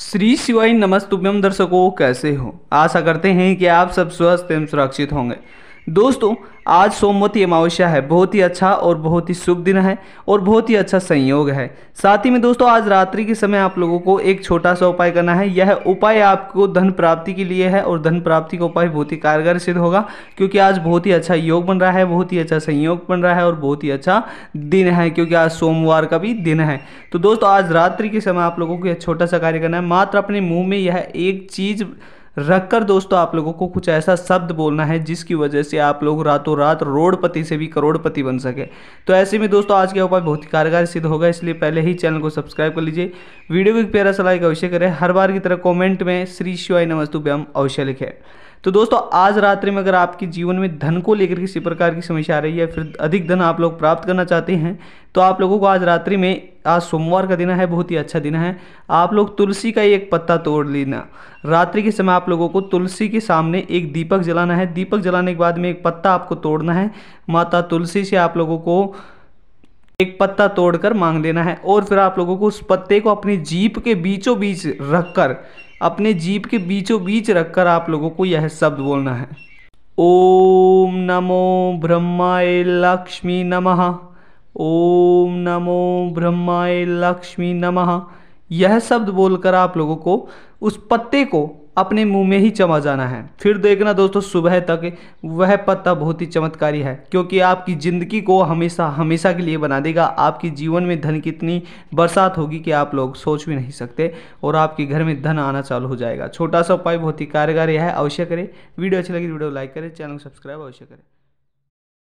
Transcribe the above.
श्री शिवाय नमस्तुभ्यम दर्शकों कैसे हो आशा करते हैं कि आप सब स्वस्थ एवं सुरक्षित होंगे दोस्तों आज सोमवती अमावस्या है बहुत ही अच्छा और बहुत ही शुभ दिन है और बहुत ही अच्छा संयोग है साथ ही में दोस्तों आज रात्रि के समय आप लोगों को एक छोटा सा उपाय करना है यह उपाय आपको धन प्राप्ति के लिए है और धन प्राप्ति का उपाय बहुत ही कारगर सिद्ध होगा क्योंकि आज बहुत ही अच्छा योग बन रहा है बहुत ही अच्छा संयोग बन रहा है और बहुत ही अच्छा दिन है क्योंकि आज सोमवार का भी दिन है तो दोस्तों आज रात्रि के समय आप लोगों को यह छोटा सा कार्य करना है मात्र अपने मुँह में यह एक चीज़ रखकर दोस्तों आप लोगों को कुछ ऐसा शब्द बोलना है जिसकी वजह से आप लोग रातों रात रोडपति से भी करोड़पति बन सके तो ऐसे में दोस्तों आज का उपाय बहुत ही कारगर सिद्ध होगा इसलिए पहले ही चैनल को सब्सक्राइब कर लीजिए वीडियो को प्यारा सलाह अवश्य करें हर बार की तरह कॉमेंट में श्री शिवाय नमस्तु व्यम अवश्य लिखे तो दोस्तों आज रात्रि में अगर आपके जीवन में धन को लेकर किसी प्रकार की समस्या आ रही है फिर अधिक धन आप लोग प्राप्त करना चाहते हैं तो आप लोगों को आज रात्रि में आज सोमवार का दिन है बहुत ही अच्छा दिन है आप लोग तुलसी का एक पत्ता तोड़ लेना रात्रि के समय आप लोगों को तुलसी के सामने एक दीपक जलाना है दीपक जलाने के बाद में एक पत्ता आपको तोड़ना है माता तुलसी से आप लोगों को एक पत्ता तोड़कर मांग लेना है और फिर आप लोगों को उस पत्ते को अपनी जीप के बीचों बीच रखकर अपने जीप के बीचों बीच रखकर आप लोगों को यह शब्द बोलना है ओम नमो ब्रह्माय लक्ष्मी नमः ओम नमो ब्रह्माय लक्ष्मी नमः यह शब्द बोलकर आप लोगों को उस पत्ते को अपने मुंह में ही चमा जाना है फिर देखना दोस्तों सुबह तक वह पत्ता बहुत ही चमत्कारी है क्योंकि आपकी ज़िंदगी को हमेशा हमेशा के लिए बना देगा आपके जीवन में धन कितनी बरसात होगी कि आप लोग सोच भी नहीं सकते और आपके घर में धन आना चालू हो जाएगा छोटा सा उपाय बहुत ही कारगर है अवश्य करें वीडियो अच्छी लगी तो वीडियो लाइक करें चैनल को सब्सक्राइब अवश्य करें